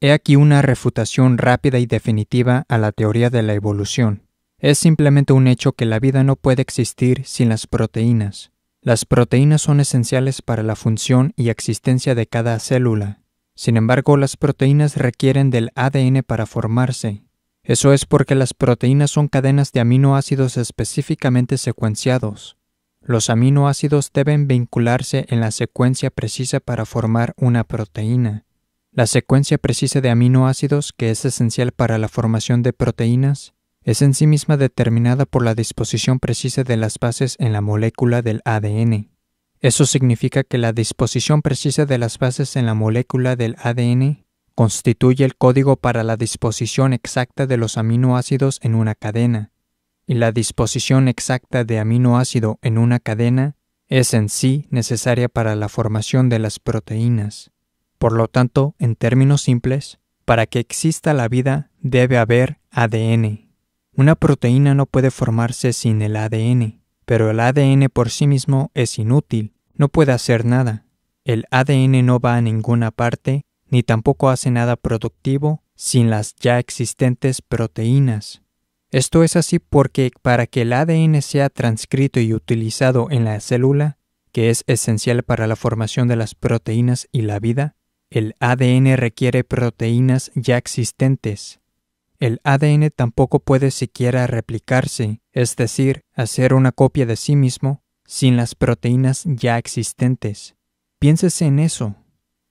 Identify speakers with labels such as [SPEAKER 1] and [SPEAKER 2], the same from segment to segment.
[SPEAKER 1] He aquí una refutación rápida y definitiva a la teoría de la evolución. Es simplemente un hecho que la vida no puede existir sin las proteínas. Las proteínas son esenciales para la función y existencia de cada célula. Sin embargo, las proteínas requieren del ADN para formarse. Eso es porque las proteínas son cadenas de aminoácidos específicamente secuenciados. Los aminoácidos deben vincularse en la secuencia precisa para formar una proteína. La secuencia precisa de aminoácidos que es esencial para la formación de proteínas es en sí misma determinada por la disposición precisa de las bases en la molécula del ADN. Eso significa que la disposición precisa de las bases en la molécula del ADN constituye el código para la disposición exacta de los aminoácidos en una cadena, y la disposición exacta de aminoácido en una cadena es en sí necesaria para la formación de las proteínas. Por lo tanto, en términos simples, para que exista la vida debe haber ADN. Una proteína no puede formarse sin el ADN, pero el ADN por sí mismo es inútil, no puede hacer nada. El ADN no va a ninguna parte, ni tampoco hace nada productivo sin las ya existentes proteínas. Esto es así porque para que el ADN sea transcrito y utilizado en la célula, que es esencial para la formación de las proteínas y la vida, el ADN requiere proteínas ya existentes. El ADN tampoco puede siquiera replicarse, es decir, hacer una copia de sí mismo, sin las proteínas ya existentes. Piénsese en eso.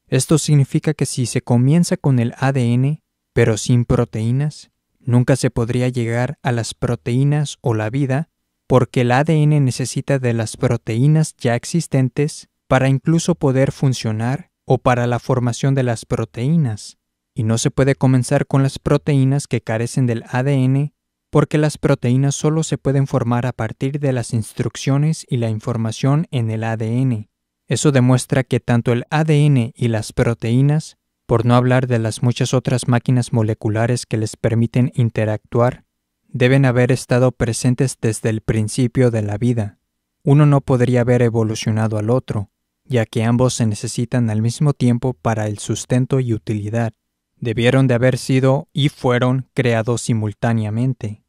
[SPEAKER 1] Esto significa que si se comienza con el ADN, pero sin proteínas, nunca se podría llegar a las proteínas o la vida, porque el ADN necesita de las proteínas ya existentes para incluso poder funcionar o para la formación de las proteínas, y no se puede comenzar con las proteínas que carecen del ADN porque las proteínas solo se pueden formar a partir de las instrucciones y la información en el ADN. Eso demuestra que tanto el ADN y las proteínas, por no hablar de las muchas otras máquinas moleculares que les permiten interactuar, deben haber estado presentes desde el principio de la vida. Uno no podría haber evolucionado al otro, ya que ambos se necesitan al mismo tiempo para el sustento y utilidad. Debieron de haber sido y fueron creados simultáneamente.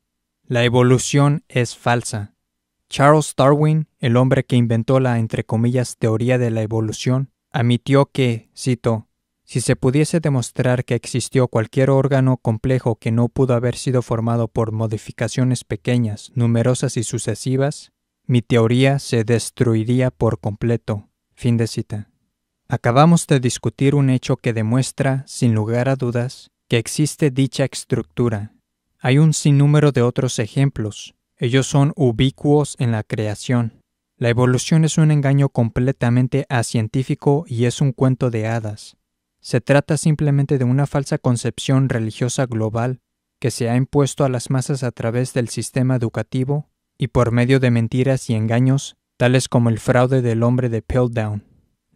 [SPEAKER 1] La evolución es falsa. Charles Darwin, el hombre que inventó la entre comillas teoría de la evolución, admitió que, cito, si se pudiese demostrar que existió cualquier órgano complejo que no pudo haber sido formado por modificaciones pequeñas, numerosas y sucesivas, mi teoría se destruiría por completo. Fin de cita. Acabamos de discutir un hecho que demuestra, sin lugar a dudas, que existe dicha estructura. Hay un sinnúmero de otros ejemplos. Ellos son ubicuos en la creación. La evolución es un engaño completamente acientífico y es un cuento de hadas. Se trata simplemente de una falsa concepción religiosa global que se ha impuesto a las masas a través del sistema educativo y por medio de mentiras y engaños tales como el fraude del hombre de Piltdown.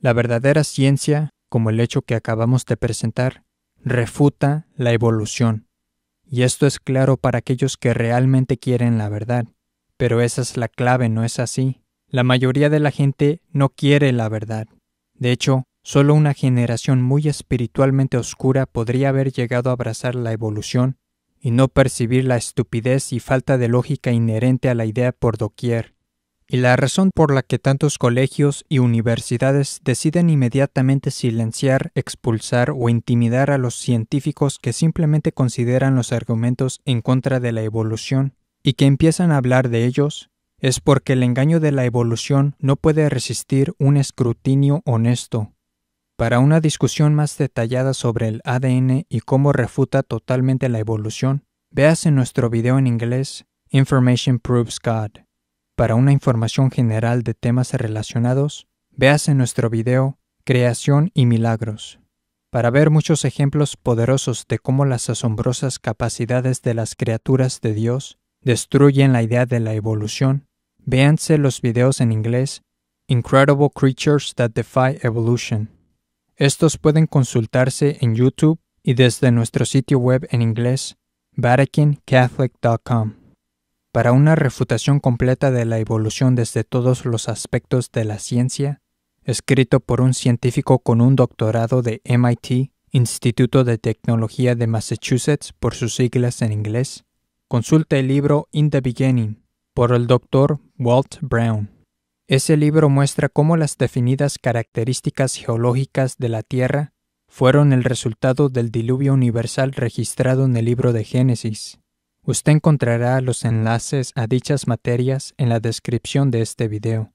[SPEAKER 1] La verdadera ciencia, como el hecho que acabamos de presentar, refuta la evolución. Y esto es claro para aquellos que realmente quieren la verdad. Pero esa es la clave, ¿no es así? La mayoría de la gente no quiere la verdad. De hecho, solo una generación muy espiritualmente oscura podría haber llegado a abrazar la evolución y no percibir la estupidez y falta de lógica inherente a la idea por doquier y la razón por la que tantos colegios y universidades deciden inmediatamente silenciar, expulsar o intimidar a los científicos que simplemente consideran los argumentos en contra de la evolución y que empiezan a hablar de ellos, es porque el engaño de la evolución no puede resistir un escrutinio honesto. Para una discusión más detallada sobre el ADN y cómo refuta totalmente la evolución, veas en nuestro video en inglés Information Proves God. Para una información general de temas relacionados, veas nuestro video Creación y Milagros, para ver muchos ejemplos poderosos de cómo las asombrosas capacidades de las criaturas de Dios destruyen la idea de la evolución, véanse los videos en inglés Incredible Creatures That Defy Evolution. Estos pueden consultarse en YouTube y desde nuestro sitio web en inglés vaticancatholic.com. Para una refutación completa de la evolución desde todos los aspectos de la ciencia, escrito por un científico con un doctorado de MIT, Instituto de Tecnología de Massachusetts por sus siglas en inglés, consulta el libro In the Beginning por el doctor Walt Brown. Ese libro muestra cómo las definidas características geológicas de la Tierra fueron el resultado del diluvio universal registrado en el libro de Génesis. Usted encontrará los enlaces a dichas materias en la descripción de este video.